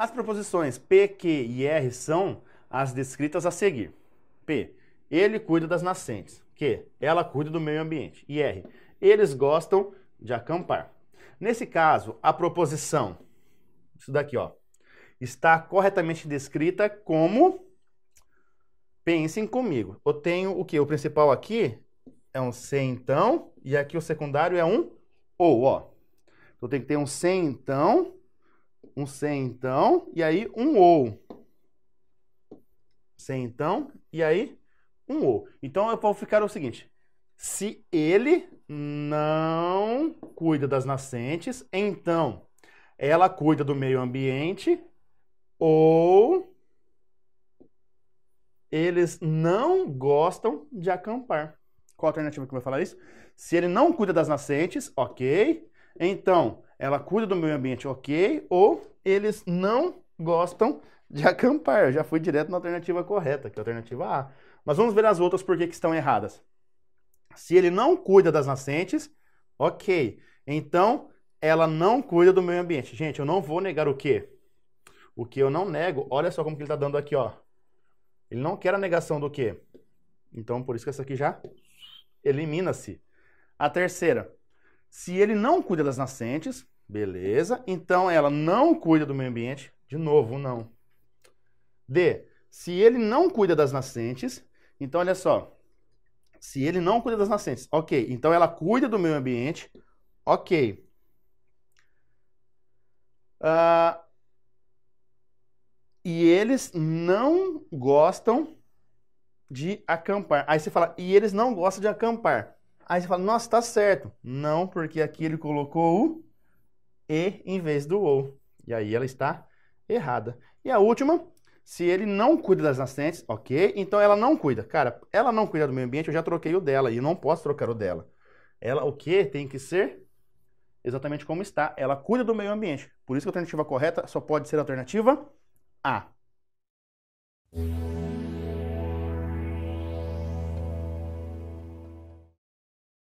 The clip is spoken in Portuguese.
As proposições P, Q e R são as descritas a seguir. P. Ele cuida das nascentes. Q. Ela cuida do meio ambiente. E R. Eles gostam de acampar. Nesse caso, a proposição, isso daqui, ó, está corretamente descrita como pensem comigo. Eu tenho o que? O principal aqui é um se então, e aqui o secundário é um ou, ó. Então tem que ter um se então um se então, e aí um ou. Se então, e aí um ou. Então eu vou ficar o seguinte: se ele não cuida das nascentes, então ela cuida do meio ambiente ou eles não gostam de acampar. Qual a alternativa que vai falar isso? Se ele não cuida das nascentes, ok. Então, ela cuida do meio ambiente, ok. Ou eles não gostam de acampar. Eu já fui direto na alternativa correta, que é a alternativa A. Mas vamos ver as outras por que estão erradas. Se ele não cuida das nascentes, ok. Então, ela não cuida do meio ambiente. Gente, eu não vou negar o quê? O que eu não nego, olha só como que ele está dando aqui, ó. Ele não quer a negação do quê? Então, por isso que essa aqui já elimina-se. A terceira, se ele não cuida das nascentes, Beleza? Então ela não cuida do meio ambiente. De novo, não. D. Se ele não cuida das nascentes, então olha só. Se ele não cuida das nascentes, ok. Então ela cuida do meio ambiente, ok. Uh, e eles não gostam de acampar. Aí você fala, e eles não gostam de acampar. Aí você fala, nossa, tá certo. Não, porque aqui ele colocou o e em vez do ou. E aí ela está errada. E a última, se ele não cuida das nascentes, ok, então ela não cuida. Cara, ela não cuida do meio ambiente, eu já troquei o dela e eu não posso trocar o dela. Ela, o que? Tem que ser exatamente como está. Ela cuida do meio ambiente. Por isso que a alternativa correta só pode ser a alternativa A.